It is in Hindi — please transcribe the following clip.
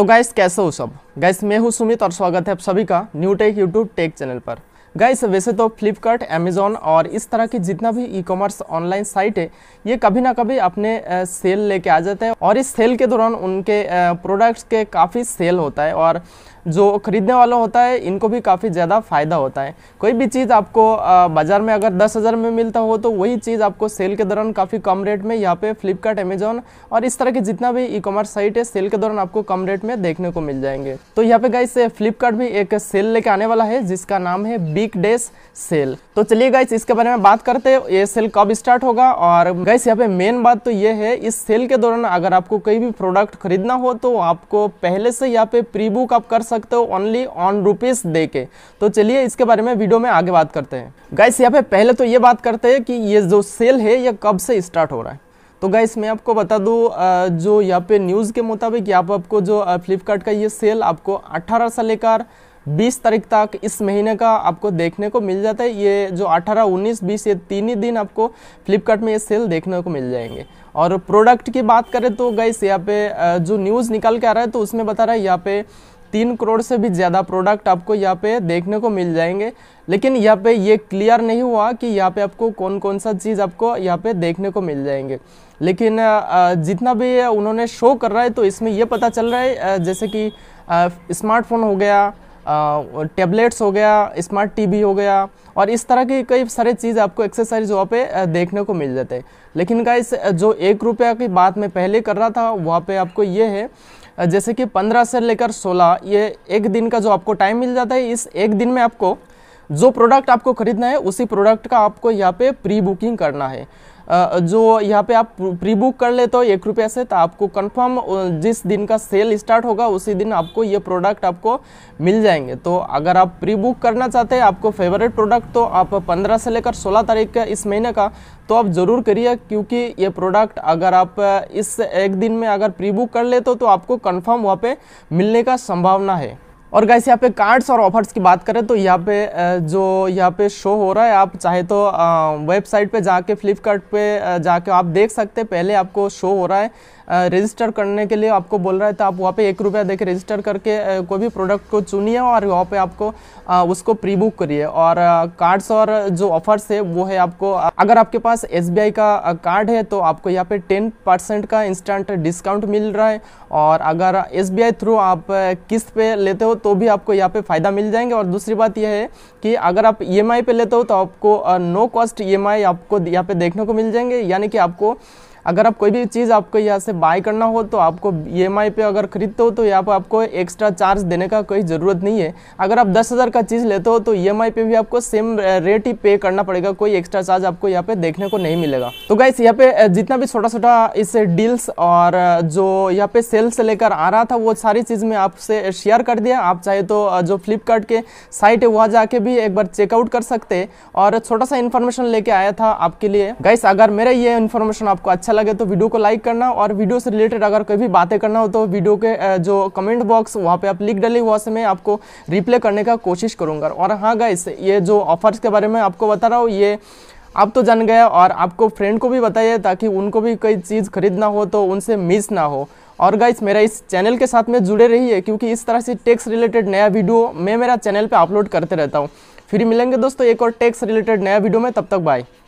तो गैस कैसे हो सब गैस मैं हूँ सुमित और स्वागत है आप सभी का new tech YouTube tech channel पर गाइस वैसे तो फ्लिपकार्ट अमेजोन और इस तरह की जितना भी ई कॉमर्स ऑनलाइन साइट है ये कभी ना कभी अपने सेल लेके आ जाते हैं और इस सेल के दौरान उनके प्रोडक्ट्स के काफ़ी सेल होता है और जो खरीदने वाला होता है इनको भी काफ़ी ज़्यादा फ़ायदा होता है कोई भी चीज़ आपको बाज़ार में अगर दस हज़ार में मिलता हो तो वही चीज़ आपको सेल के दौरान काफ़ी कम रेट में यहाँ पे फ्लिपकार्ट अमेजोन और इस तरह के जितना भी ई कॉमर्स साइट है सेल के दौरान आपको कम रेट में देखने को मिल जाएंगे तो यहाँ पे गाइस फ्लिपकार्ट भी एक सेल लेके आने वाला है जिसका नाम है पीक डेज सेल तो चलिए गाइस इसके बारे में बात करते हैं ये सेल कब स्टार्ट होगा और गाइस यहाँ पे मेन बात तो ये है इस सेल के दौरान अगर आपको कोई भी प्रोडक्ट खरीदना हो तो आपको पहले से यहाँ पे प्री बुक आप कर सकते हो ओनली ऑन रुपीज दे के तो चलिए इसके बारे में वीडियो में आगे बात करते हैं गाइस यहाँ पे पहले तो ये बात करते हैं कि ये जो सेल है ये कब से स्टार्ट हो रहा है तो गाइस मैं आपको बता दूँ जो यहाँ पे न्यूज़ के मुताबिक यहाँ पर आपको जो फ्लिपकार्ट का ये सेल आपको 18 से लेकर बीस तारीख तक इस महीने का आपको देखने को मिल जाता है ये जो अठारह उन्नीस बीस ये तीन ही दिन आपको फ्लिपकार्ट में ये सेल देखने को मिल जाएंगे और प्रोडक्ट की बात करें तो गैस यहाँ पे जो न्यूज़ निकल के आ रहा है तो उसमें बता रहा है यहाँ पे तीन करोड़ से भी ज़्यादा प्रोडक्ट आपको यहाँ पे देखने को मिल जाएंगे लेकिन यहाँ पे ये क्लियर नहीं हुआ कि यहाँ पे आपको कौन कौन सा चीज़ आपको यहाँ पे देखने को मिल जाएंगे लेकिन जितना भी उन्होंने शो कर रहा है तो इसमें यह पता चल रहा है जैसे कि स्मार्टफोन हो गया टेबलेट्स हो गया स्मार्ट टीवी हो गया और इस तरह की कई सारे चीज़ आपको एक्सरसाइज वहाँ पे देखने को मिल जाते हैं लेकिन का जो एक रुपया की बात मैं पहले कर रहा था वहाँ पे आपको ये है जैसे कि पंद्रह से लेकर सोलह ये एक दिन का जो आपको टाइम मिल जाता है इस एक दिन में आपको जो प्रोडक्ट आपको खरीदना है उसी प्रोडक्ट का आपको यहाँ पे प्री बुकिंग करना है जो यहाँ पे आप प्री बुक कर लेते हो एक रुपये से तो आपको कंफर्म जिस दिन का सेल स्टार्ट होगा उसी दिन आपको ये प्रोडक्ट आपको मिल जाएंगे तो अगर आप प्री बुक करना चाहते हैं आपको फेवरेट प्रोडक्ट तो आप पंद्रह से लेकर सोलह तारीख का इस महीने का तो आप ज़रूर करिए क्योंकि ये प्रोडक्ट अगर आप इस एक दिन में अगर प्री बुक कर लेते हो तो आपको कन्फर्म वहाँ पर मिलने का संभावना है और गैस यहाँ पे कार्ड्स और ऑफर्स की बात करें तो यहाँ पे जो यहाँ पे शो हो रहा है आप चाहे तो वेबसाइट पे जाके फ्लिपकार्ट पे जाके आप देख सकते हैं पहले आपको शो हो रहा है रजिस्टर करने के लिए आपको बोल रहा है तो आप वहाँ पे एक रुपया देके रजिस्टर करके कोई भी प्रोडक्ट को चुनिए और वहाँ पे आपको उसको प्री बुक करिए और कार्ड्स और जो ऑफर्स है वो है आपको अगर आपके पास एस का कार्ड है तो आपको यहाँ पे टेन का इंस्टेंट डिस्काउंट मिल रहा है और अगर एस थ्रू आप किस्त पे लेते हो तो भी आपको यहाँ पे फ़ायदा मिल जाएंगे और दूसरी बात यह है कि अगर आप ई e पे लेते हो तो आपको नो कॉस्ट ई आपको यहाँ पे देखने को मिल जाएंगे यानी कि आपको अगर आप कोई भी चीज़ आपको यहाँ से बाय करना हो तो आपको ई e पे अगर खरीदते हो तो यहाँ पर आपको एक्स्ट्रा चार्ज देने का कोई ज़रूरत नहीं है अगर आप दस हज़ार का चीज़ लेते हो तो ई e पे भी आपको सेम रेट ही पे करना पड़ेगा कोई एक्स्ट्रा चार्ज आपको यहाँ पे देखने को नहीं मिलेगा तो गाइस यहाँ पे जितना भी छोटा छोटा इस डील्स और जो यहाँ पे सेल्स से लेकर आ रहा था वो सारी चीज़ मैं आपसे शेयर कर दिया आप चाहे तो जो फ्लिपकार्ट के साइट है वहाँ जाके भी एक बार चेकआउट कर सकते और छोटा सा इन्फॉर्मेशन लेके आया था आपके लिए गाइस अगर मेरा ये इन्फॉर्मेशन आपको अच्छा अच्छा लगे तो वीडियो को लाइक करना और वीडियो से रिलेटेड अगर कोई भी बातें करना हो तो वीडियो के जो कमेंट बॉक्स वहाँ पे आप लिख डाली वहाँ से मैं आपको रिप्लाई करने का कोशिश करूँगा और हाँ गाइस ये जो ऑफर्स के बारे में आपको बता रहा हूँ ये आप तो जान गए और आपको फ्रेंड को भी बताइए ताकि उनको भी कोई चीज़ खरीदना हो तो उनसे मिस ना हो और गाइस मेरा इस चैनल के साथ में जुड़े रहिए क्योंकि इस तरह से टैक्स रिलेटेड नया वीडियो मैं मेरा चैनल पे अपलोड करते रहता हूँ फिर मिलेंगे दोस्तों एक और टैक्स रिलेटेड नया वीडियो में तब तक बाय